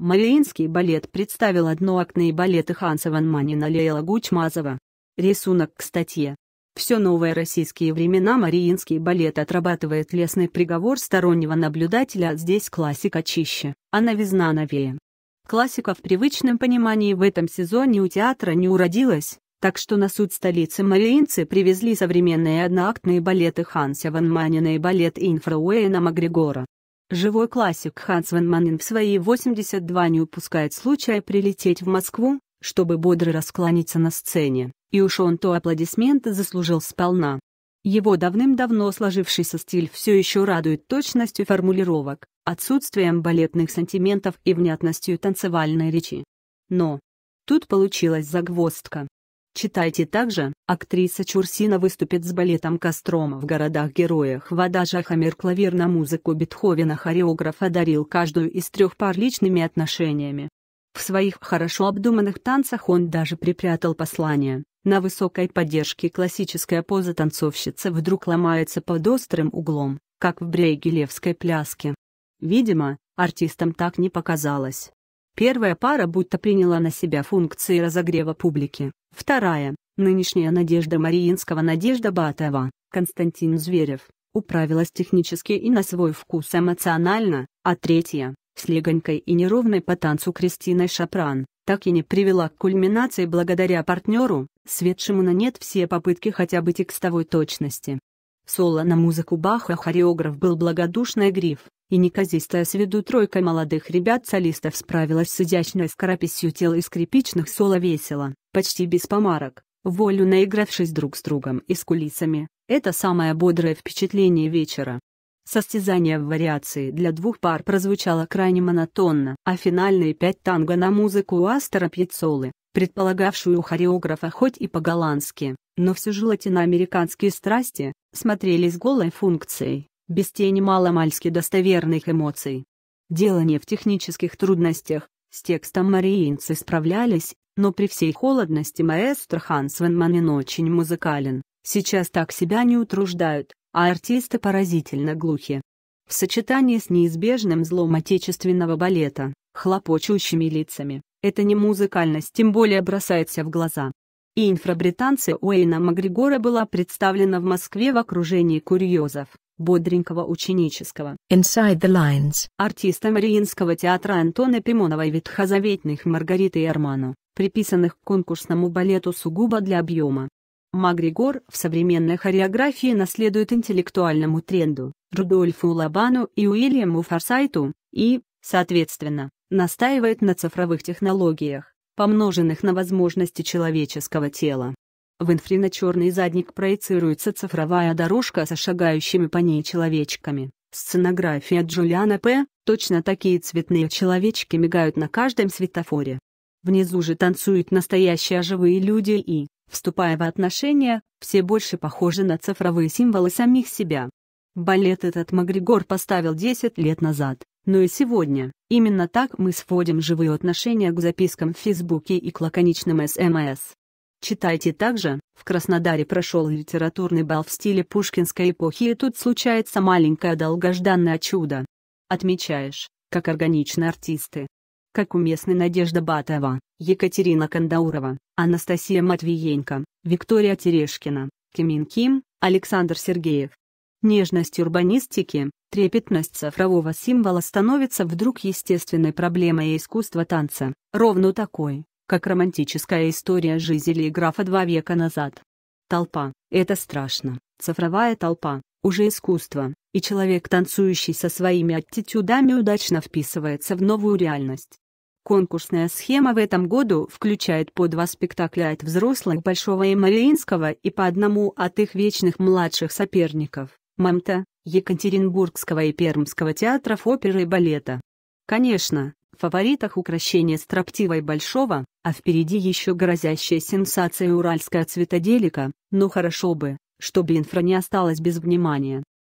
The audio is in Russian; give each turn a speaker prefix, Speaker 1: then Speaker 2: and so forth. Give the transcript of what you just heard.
Speaker 1: Мариинский балет представил одноактные балеты Ханса Ван Манина Лейла Гучмазова. Рисунок к статье. Все новые российские времена Мариинский балет отрабатывает лесный приговор стороннего наблюдателя «Здесь классика чище, а новизна новее». Классика в привычном понимании в этом сезоне у театра не уродилась, так что на суд столицы мариинцы привезли современные одноактные балеты Ханса Ван Манина и балет Инфрауэйна Уэйна Макгрегора. Живой классик Ханс Ван Маннен в свои 82 не упускает случая прилететь в Москву, чтобы бодро раскланиться на сцене, и уж он то аплодисменты заслужил сполна. Его давным-давно сложившийся стиль все еще радует точностью формулировок, отсутствием балетных сантиментов и внятностью танцевальной речи. Но тут получилась загвоздка. Читайте также, актриса Чурсина выступит с балетом Кострома в городах-героях. Вода Жахамир клавир на музыку Бетховена хореограф одарил каждую из трех пар личными отношениями. В своих хорошо обдуманных танцах он даже припрятал послание. На высокой поддержке классическая поза танцовщицы вдруг ломается под острым углом, как в брейгелевской пляске. Видимо, артистам так не показалось. Первая пара будто приняла на себя функции разогрева публики. Вторая, нынешняя Надежда Мариинского Надежда Батова, Константин Зверев, управилась технически и на свой вкус эмоционально, а третья, с легонькой и неровной по танцу Кристиной Шапран, так и не привела к кульминации благодаря партнеру, светшему на нет все попытки хотя бы текстовой точности. Соло на музыку Баха а хореограф был благодушный гриф, и неказистая с виду тройка молодых ребят-солистов справилась с изящной скорописью тела и скрипичных соло весело, почти без помарок, волю наигравшись друг с другом и с кулисами, это самое бодрое впечатление вечера. Состязание в вариации для двух пар прозвучало крайне монотонно, а финальные пять танго на музыку Астера Пьяцолы, предполагавшую хореографа хоть и по-голландски, но все же латиноамериканские страсти, смотрелись голой функцией без тени маломальски достоверных эмоций. Дело не в технических трудностях, с текстом мариинцы справлялись, но при всей холодности маэстро Ханс Венманин очень музыкален, сейчас так себя не утруждают, а артисты поразительно глухи. В сочетании с неизбежным злом отечественного балета, хлопочущими лицами, это не музыкальность тем более бросается в глаза. И инфрабританцы Уэйна Макгрегора была представлена в Москве в окружении курьезов, бодренького ученического. Inside the Lines. Артиста Мариинского театра Антона Пимонова и ветхозаветных Маргариты и Арману, приписанных к конкурсному балету сугубо для объема. Магригор в современной хореографии наследует интеллектуальному тренду, Рудольфу Лабану и Уильяму Форсайту, и, соответственно, настаивает на цифровых технологиях, помноженных на возможности человеческого тела. В инфри на черный задник проецируется цифровая дорожка со шагающими по ней человечками. Сценография Джулиана П. Точно такие цветные человечки мигают на каждом светофоре. Внизу же танцуют настоящие живые люди и, вступая в отношения, все больше похожи на цифровые символы самих себя. Балет этот Магригор поставил 10 лет назад, но и сегодня. Именно так мы сводим живые отношения к запискам в Фейсбуке и к лаконичным СМС. Читайте также, в Краснодаре прошел литературный бал в стиле пушкинской эпохи и тут случается маленькое долгожданное чудо. Отмечаешь, как органичны артисты. Как уместны Надежда Батова, Екатерина Кандаурова, Анастасия Матвиенко, Виктория Терешкина, Кимин Ким, Александр Сергеев. Нежность урбанистики, трепетность цифрового символа становится вдруг естественной проблемой искусства танца, ровно такой, как романтическая история Жизели и графа два века назад. Толпа – это страшно, цифровая толпа – уже искусство, и человек, танцующий со своими аттитюдами, удачно вписывается в новую реальность. Конкурсная схема в этом году включает по два спектакля от взрослых Большого и Мариинского и по одному от их вечных младших соперников – МАМТа, Екатеринбургского и Пермского театров оперы и балета. Конечно, в фаворитах украшение строптивой большого, а впереди еще грозящая сенсация уральская цветоделика, но хорошо бы, чтобы инфра не осталась без внимания.